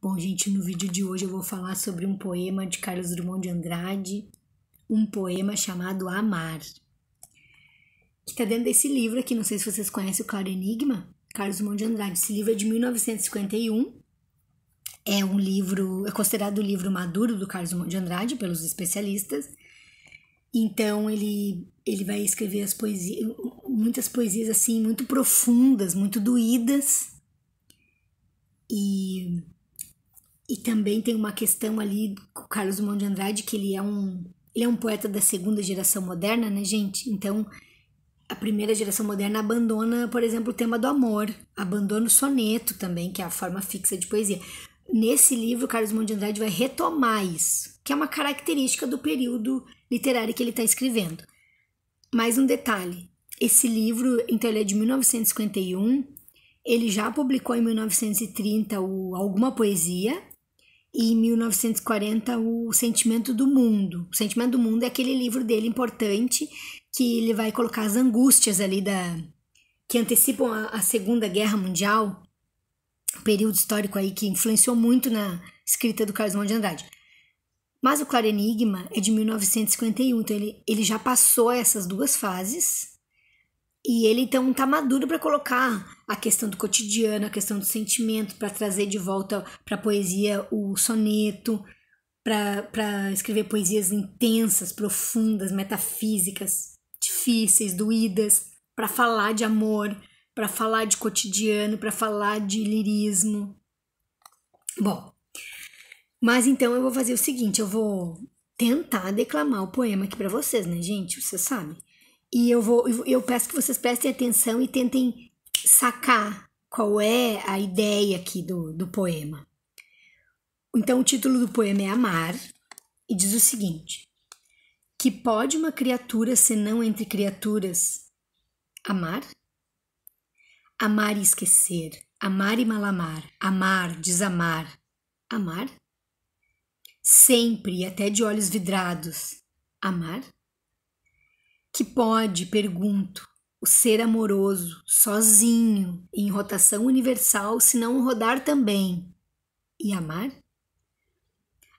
Bom, gente, no vídeo de hoje eu vou falar sobre um poema de Carlos Drummond de Andrade, um poema chamado Amar, que está dentro desse livro aqui. Não sei se vocês conhecem o Claro Enigma, Carlos Drummond de Andrade. Esse livro é de 1951. É um livro, é considerado o livro maduro do Carlos Drummond de Andrade pelos especialistas. Então ele ele vai escrever as poesias, muitas poesias assim muito profundas, muito doídas. E e também tem uma questão ali com o Carlos Drummond de Andrade, que ele é um ele é um poeta da segunda geração moderna, né, gente? Então, a primeira geração moderna abandona, por exemplo, o tema do amor, abandona o soneto também, que é a forma fixa de poesia. Nesse livro, Carlos Drummond de Andrade vai retomar isso, que é uma característica do período literário que ele está escrevendo. Mais um detalhe: esse livro, então, ele é de 1951. Ele já publicou em 1930 o Alguma Poesia, e 1940 o Sentimento do Mundo. O Sentimento do Mundo é aquele livro dele importante que ele vai colocar as angústias ali da que antecipam a, a Segunda Guerra Mundial, um período histórico aí que influenciou muito na escrita do Carlos Monte Andrade. Mas o Claro Enigma é de 1951, então ele, ele já passou essas duas fases e ele então tá maduro para colocar a questão do cotidiano, a questão do sentimento, para trazer de volta para poesia o soneto, para escrever poesias intensas, profundas, metafísicas, difíceis, doídas, para falar de amor, para falar de cotidiano, para falar de lirismo. Bom, mas então eu vou fazer o seguinte, eu vou tentar declamar o poema aqui para vocês, né, gente? Vocês sabem. E eu vou eu peço que vocês prestem atenção e tentem sacar qual é a ideia aqui do, do poema. Então, o título do poema é Amar e diz o seguinte: Que pode uma criatura senão entre criaturas amar? Amar e esquecer, amar e malamar, amar, desamar, amar? Sempre e até de olhos vidrados, amar? que pode, pergunto, o ser amoroso sozinho em rotação universal se não rodar também e amar?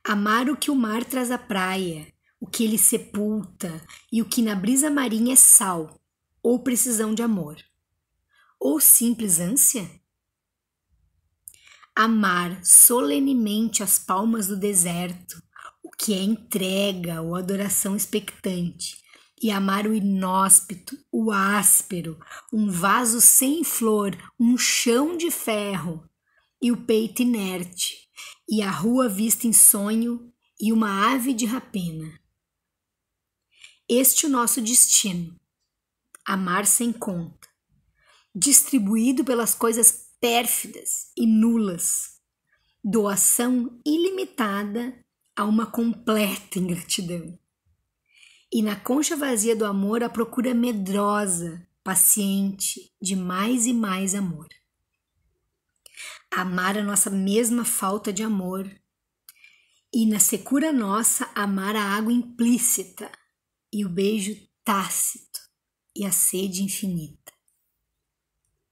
Amar o que o mar traz à praia, o que ele sepulta e o que na brisa marinha é sal ou precisão de amor, ou simples ânsia? Amar solenemente as palmas do deserto, o que é entrega ou adoração expectante, e amar o inóspito, o áspero, um vaso sem flor, um chão de ferro, e o peito inerte, e a rua vista em sonho, e uma ave de rapina. Este é o nosso destino, amar sem conta, distribuído pelas coisas pérfidas e nulas, doação ilimitada a uma completa ingratidão. E na concha vazia do amor, a procura é medrosa, paciente, de mais e mais amor. Amar a nossa mesma falta de amor. E na secura nossa, amar a água implícita e o beijo tácito e a sede infinita.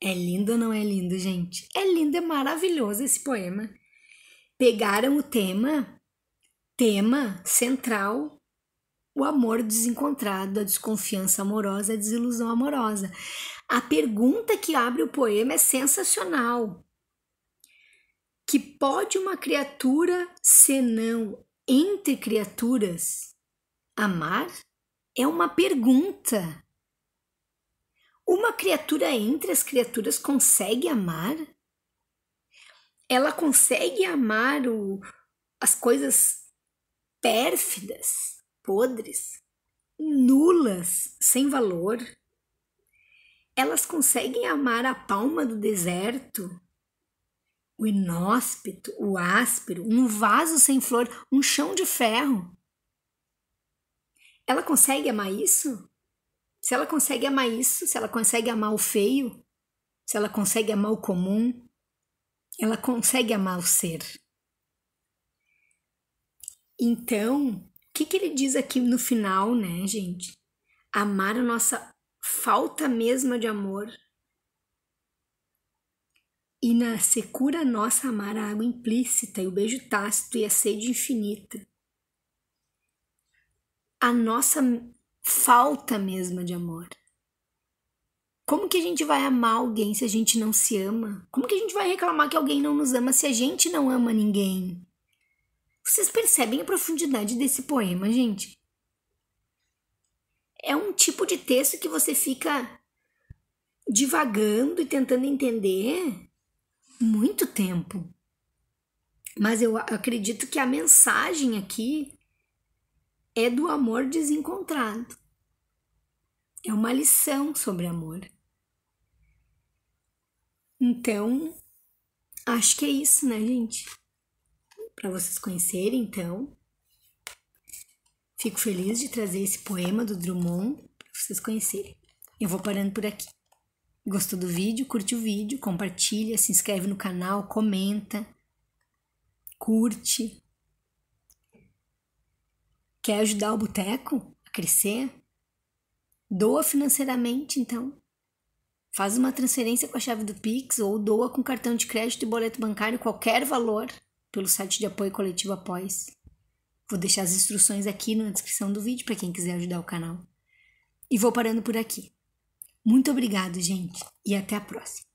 É lindo ou não é lindo, gente? É lindo, é maravilhoso esse poema. Pegaram o tema, tema central o amor desencontrado, a desconfiança amorosa, a desilusão amorosa. A pergunta que abre o poema é sensacional. Que pode uma criatura, senão entre criaturas, amar? É uma pergunta. Uma criatura entre as criaturas consegue amar? Ela consegue amar o, as coisas pérfidas? podres, nulas, sem valor. Elas conseguem amar a palma do deserto, o inóspito, o áspero, um vaso sem flor, um chão de ferro. Ela consegue amar isso? Se ela consegue amar isso, se ela consegue amar o feio, se ela consegue amar o comum, ela consegue amar o ser. Então, que, que ele diz aqui no final, né, gente? Amar a nossa falta mesma de amor. E na secura nossa amar a água implícita e o beijo tácito e a sede infinita. A nossa falta mesma de amor. Como que a gente vai amar alguém se a gente não se ama? Como que a gente vai reclamar que alguém não nos ama se a gente não ama ninguém? Vocês percebem a profundidade desse poema, gente? É um tipo de texto que você fica divagando e tentando entender muito tempo. Mas eu acredito que a mensagem aqui é do amor desencontrado. É uma lição sobre amor. Então, acho que é isso, né, gente? para vocês conhecerem, então. Fico feliz de trazer esse poema do Drummond para vocês conhecerem. Eu vou parando por aqui. Gostou do vídeo? Curte o vídeo, compartilha, se inscreve no canal, comenta, curte. Quer ajudar o Boteco a crescer? Doa financeiramente, então. Faz uma transferência com a chave do Pix ou doa com cartão de crédito e boleto bancário qualquer valor pelo site de apoio coletivo Após. Vou deixar as instruções aqui na descrição do vídeo para quem quiser ajudar o canal. E vou parando por aqui. Muito obrigado, gente, e até a próxima.